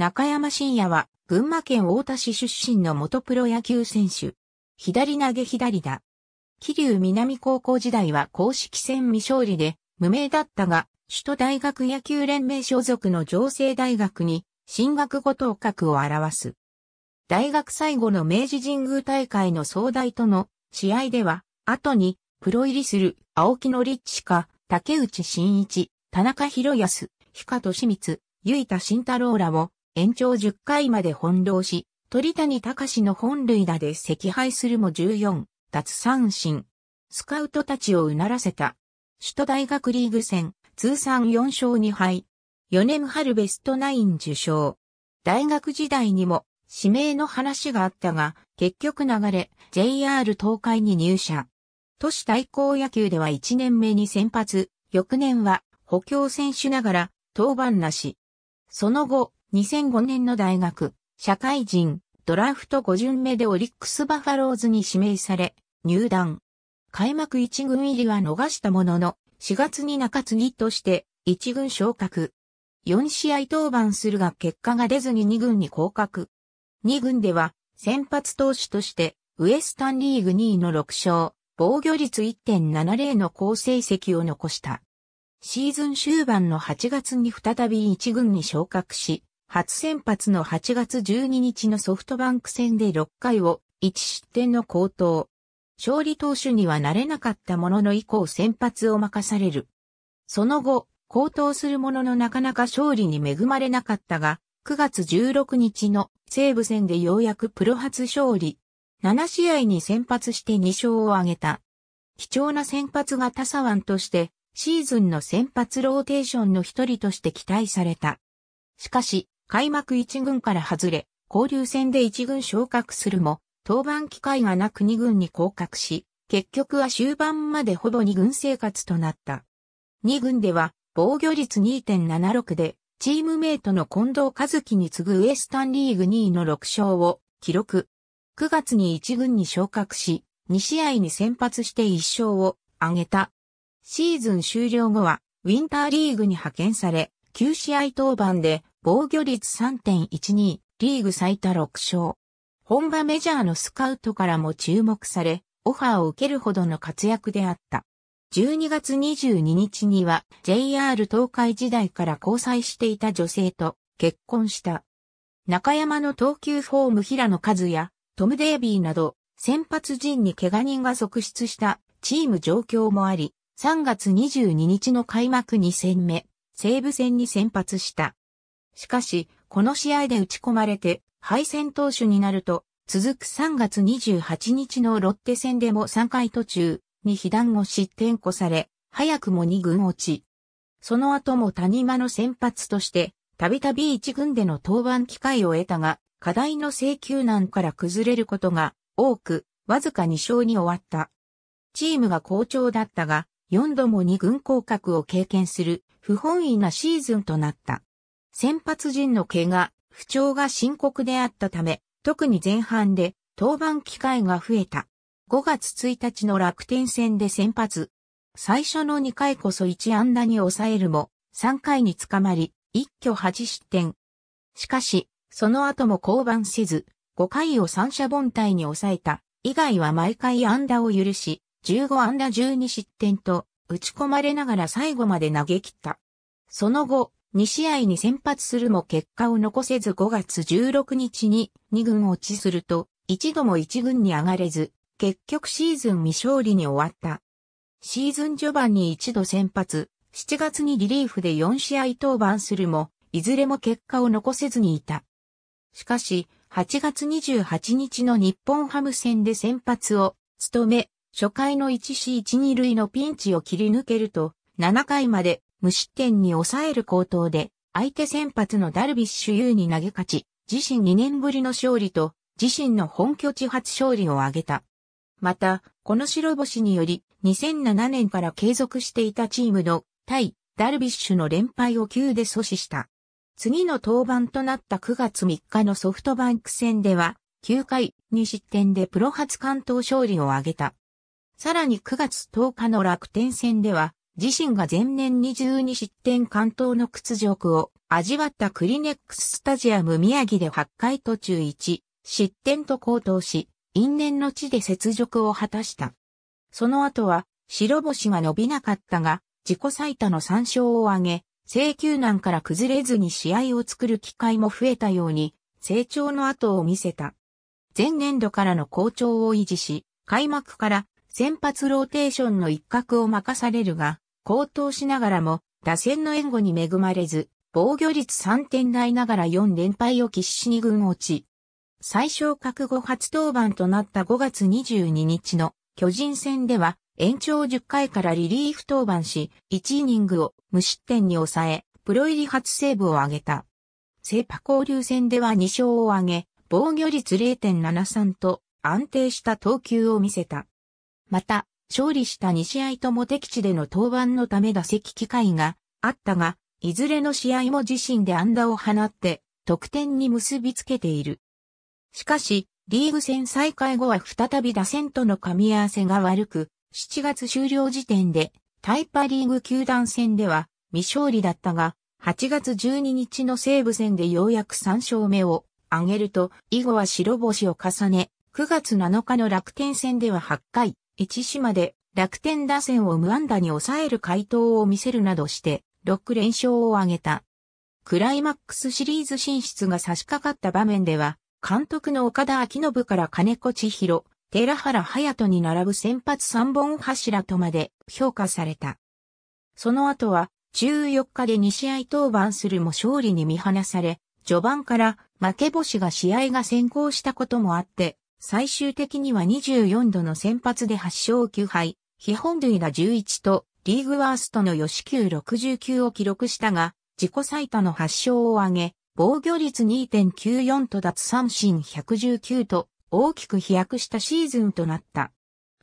中山信也は、群馬県太田市出身の元プロ野球選手。左投げ左打。桐生南高校時代は公式戦未勝利で、無名だったが、首都大学野球連盟所属の上成大学に、進学後頭角を表す。大学最後の明治神宮大会の総大との試合では、後に、プロ入りする青木のリッチか、竹内真一、田中博康、氷川利光、結田慎太郎らを延長10回まで翻弄し、鳥谷隆の本塁打で惜敗するも14、奪三振。スカウトたちをうならせた。首都大学リーグ戦、通算4勝2敗。4年春ベストナイン受賞。大学時代にも指名の話があったが、結局流れ、JR 東海に入社。都市対抗野球では1年目に先発、翌年は補強選手ながら、登板なし。その後、2005年の大学、社会人、ドラフト5巡目でオリックスバファローズに指名され、入団。開幕1軍入りは逃したものの、4月に中継ぎとして1軍昇格。4試合登板するが結果が出ずに2軍に降格。2軍では先発投手としてウエスタンリーグ2位の6勝、防御率1.70の好成績を残した。シーズン終盤の8月に再び1軍に昇格し、初先発の8月12日のソフトバンク戦で6回を1失点の高投。勝利投手にはなれなかったものの以降先発を任される。その後、高騰するもののなかなか勝利に恵まれなかったが、9月16日の西武戦でようやくプロ初勝利。7試合に先発して2勝を挙げた。貴重な先発が他ワンとして、シーズンの先発ローテーションの一人として期待された。しかし、開幕1軍から外れ、交流戦で1軍昇格するも、登板機会がなく2軍に降格し、結局は終盤までほぼ2軍生活となった。2軍では防御率2.76で、チームメイトの近藤和樹に次ぐウエスタンリーグ2位の6勝を記録。9月に1軍に昇格し、2試合に先発して1勝を挙げた。シーズン終了後は、ウィンターリーグに派遣され、9試合登板で防御率3.12、リーグ最多6勝。本場メジャーのスカウトからも注目され、オファーを受けるほどの活躍であった。12月22日には JR 東海時代から交際していた女性と結婚した。中山の投球フォーム平野和也、トム・デイビーなど先発陣に怪我人が続出したチーム状況もあり、3月22日の開幕2戦目、西武戦に先発した。しかし、この試合で打ち込まれて、敗戦投手になると、続く3月28日のロッテ戦でも3回途中に被弾を失点こされ、早くも2軍落ち。その後も谷間の先発として、たびたび1軍での登板機会を得たが、課題の請求難から崩れることが多く、わずか2勝に終わった。チームが好調だったが、4度も2軍降格を経験する不本意なシーズンとなった。先発陣の怪我、不調が深刻であったため、特に前半で登板機会が増えた。5月1日の楽天戦で先発。最初の2回こそ1安打に抑えるも、3回に捕まり、一挙8失点。しかし、その後も降板せず、5回を三者凡退に抑えた。以外は毎回安打を許し、15安打12失点と、打ち込まれながら最後まで投げ切った。その後、2試合に先発するも結果を残せず5月16日に2軍落ちすると、一度も一軍に上がれず、結局シーズン未勝利に終わった。シーズン序盤に一度先発、7月にリリーフで4試合登板するも、いずれも結果を残せずにいた。しかし、8月28日の日本ハム戦で先発を務め、初回の 1C1 2塁のピンチを切り抜けると、7回まで無失点に抑える高投で、相手先発のダルビッシュ有に投げ勝ち、自身2年ぶりの勝利と、自身の本拠地初勝利を挙げた。また、この白星により、2007年から継続していたチームの対ダルビッシュの連敗を9で阻止した。次の登板となった9月3日のソフトバンク戦では、9回2失点でプロ初完投勝利を挙げた。さらに9月10日の楽天戦では、自身が前年22失点関東の屈辱を味わったクリネックススタジアム宮城で8回途中1失点と高騰し、因縁の地で雪辱を果たした。その後は白星が伸びなかったが、自己最多の3勝を挙げ、請求難から崩れずに試合を作る機会も増えたように、成長の後を見せた。前年度からの好調を維持し、開幕から先発ローテーションの一角を任されるが、高騰しながらも、打線の援護に恵まれず、防御率3点台ながら4連敗を喫し2軍落ち。最小覚悟初登板となった5月22日の巨人戦では延長10回からリリーフ登板し、1イニングを無失点に抑え、プロ入り初セーブを挙げた。セーパ交流戦では2勝を挙げ、防御率0.73と安定した投球を見せた。また、勝利した2試合とも敵地での登板のため打席機会があったが、いずれの試合も自身で安打を放って得点に結びつけている。しかし、リーグ戦再開後は再び打線との噛み合わせが悪く、7月終了時点でタイパリーグ球団戦では未勝利だったが、8月12日の西武戦でようやく3勝目を挙げると、以後は白星を重ね、9月7日の楽天戦では8回、1市まで楽天打線を無安打に抑える回答を見せるなどして、6連勝を挙げた。クライマックスシリーズ進出が差し掛かった場面では、監督の岡田昭信から金子千尋、寺原隼人に並ぶ先発3本柱とまで評価された。その後は、14日で2試合登板するも勝利に見放され、序盤から負け星が試合が先行したこともあって、最終的には24度の先発で8勝9敗、基本塁打11と、リーグワーストの吉球69を記録したが、自己最多の8勝を挙げ、防御率2.94と奪三振119と、大きく飛躍したシーズンとなった。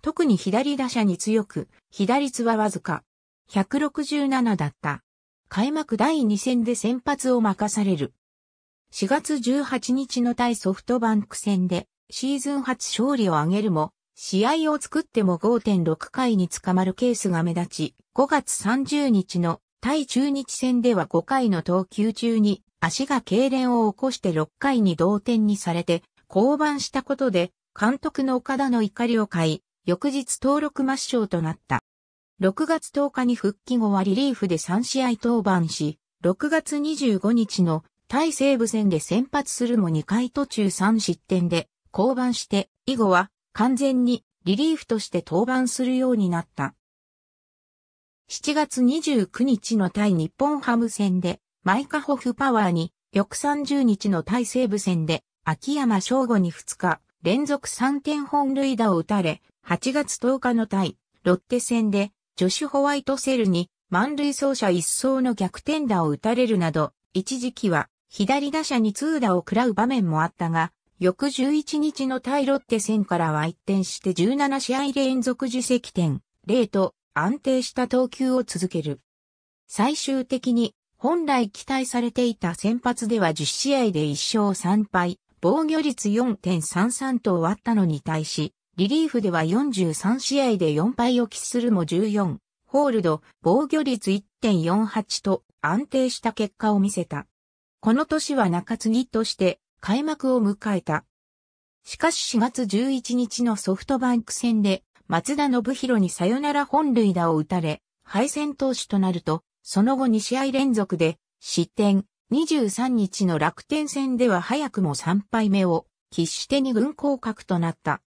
特に左打者に強く、被打率はわずか167だった。開幕第2戦で先発を任される。4月18日の対ソフトバンク戦でシーズン初勝利を挙げるも、試合を作っても5.6回に捕まるケースが目立ち、5月30日の対中日戦では5回の投球中に足が痙攣を起こして6回に同点にされて降板したことで監督の岡田の怒りを買い、翌日登録抹消となった。6月10日に復帰後はリリーフで3試合登板し、6月25日の対西武戦で先発するも2回途中3失点で降板して以後は完全にリリーフとして登板するようになった。7月29日の対日本ハム戦でマイカホフパワーに翌30日の対西武戦で秋山翔吾に2日連続3点本塁打を打たれ8月10日の対ロッテ戦でジョシュ・ホワイトセルに満塁走者一層の逆転打を打たれるなど、一時期は左打者に通打を食らう場面もあったが、翌11日の対ロッテ戦からは一転して17試合連続自責点、0と安定した投球を続ける。最終的に本来期待されていた先発では10試合で1勝3敗、防御率4.33と終わったのに対し、リリーフでは43試合で4敗を喫するも14、ホールド、防御率1.48と安定した結果を見せた。この年は中継ぎとして開幕を迎えた。しかし4月11日のソフトバンク戦で、松田信弘にサヨナラ本塁打を打たれ、敗戦投手となると、その後2試合連続で、失点、23日の楽天戦では早くも3敗目を、喫して2軍降格となった。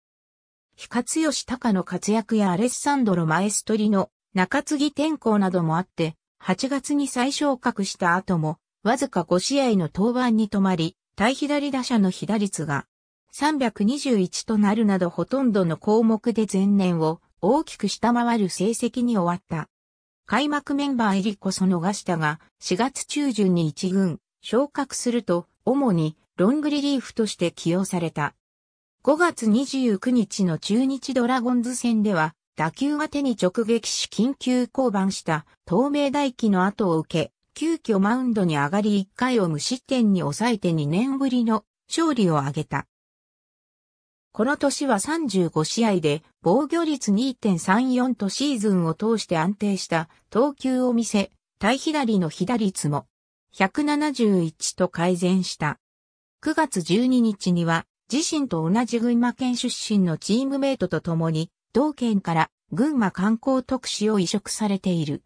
非活吉高の活躍やアレッサンドロ・マエストリの中継ぎ転向などもあって、8月に再昇格した後も、わずか5試合の登板に止まり、対左打者の被打率が321となるなどほとんどの項目で前年を大きく下回る成績に終わった。開幕メンバー入りこそ逃したが、4月中旬に一軍、昇格すると、主にロングリリーフとして起用された。5月29日の中日ドラゴンズ戦では、打球が手に直撃し緊急降板した、透明大輝の後を受け、急遽マウンドに上がり1回を無失点に抑えて2年ぶりの勝利を挙げた。この年は35試合で防御率2.34とシーズンを通して安定した投球を見せ、対左の被打率も171と改善した。9月12日には自身と同じ群馬県出身のチームメイトと共に同県から群馬観光特使を移植されている。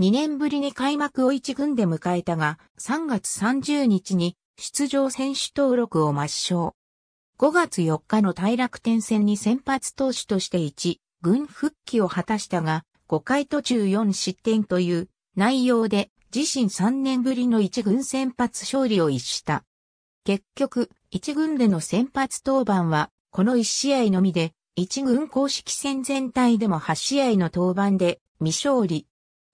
2年ぶりに開幕を1軍で迎えたが、3月30日に出場選手登録を抹消。5月4日の大楽天戦に先発投手として1、軍復帰を果たしたが、5回途中4失点という内容で自身3年ぶりの1軍先発勝利を逸した。結局、1軍での先発登板は、この1試合のみで、1軍公式戦全体でも8試合の登板で未勝利。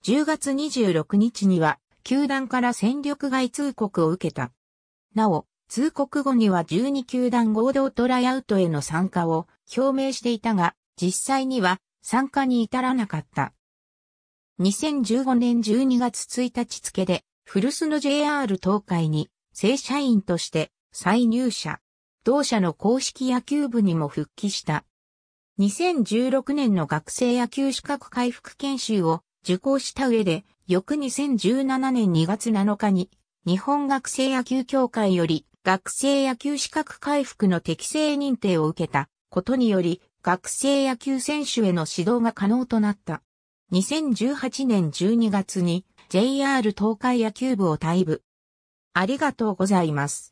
10月26日には、球団から戦力外通告を受けた。なお、通告後には12球団合同トライアウトへの参加を表明していたが、実際には参加に至らなかった。2015年12月1日付で、古巣の JR 東海に正社員として再入社。同社の公式野球部にも復帰した。2016年の学生野球資格回復研修を受講した上で、翌2017年2月7日に、日本学生野球協会より学生野球資格回復の適正認定を受けたことにより、学生野球選手への指導が可能となった。2018年12月に JR 東海野球部を退部。ありがとうございます。